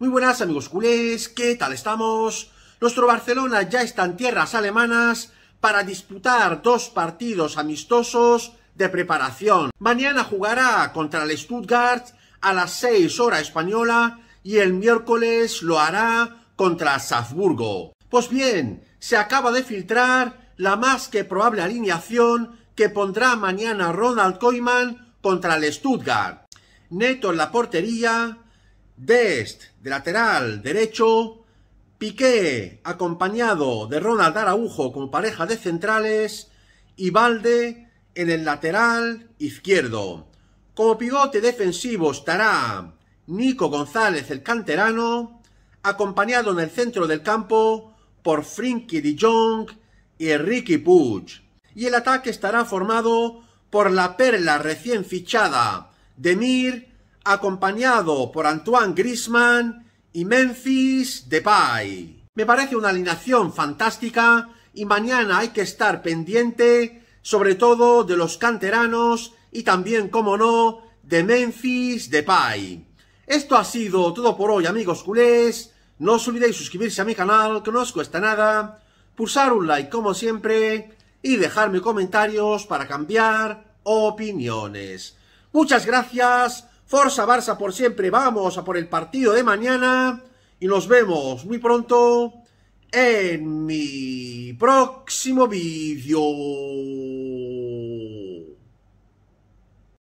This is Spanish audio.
Muy buenas amigos culés, ¿qué tal estamos? Nuestro Barcelona ya está en tierras alemanas para disputar dos partidos amistosos de preparación. Mañana jugará contra el Stuttgart a las 6 hora española y el miércoles lo hará contra Salzburgo. Pues bien, se acaba de filtrar la más que probable alineación que pondrá mañana Ronald Koeman contra el Stuttgart. Neto en la portería, Dest, de lateral derecho. Piqué, acompañado de Ronald Araujo como pareja de centrales. Y Valde en el lateral izquierdo. Como pivote defensivo estará Nico González, el canterano, acompañado en el centro del campo por Frinky de Jong y Enrique Puig. Y el ataque estará formado por la perla recién fichada, de Demir acompañado por Antoine Grisman y Memphis Depay. Me parece una alineación fantástica y mañana hay que estar pendiente sobre todo de los canteranos y también, como no, de Memphis Depay. Esto ha sido todo por hoy amigos culés. No os olvidéis suscribirse a mi canal, que no os cuesta nada, pulsar un like como siempre y dejarme comentarios para cambiar opiniones. Muchas gracias Forza Barça por siempre, vamos a por el partido de mañana y nos vemos muy pronto en mi próximo vídeo.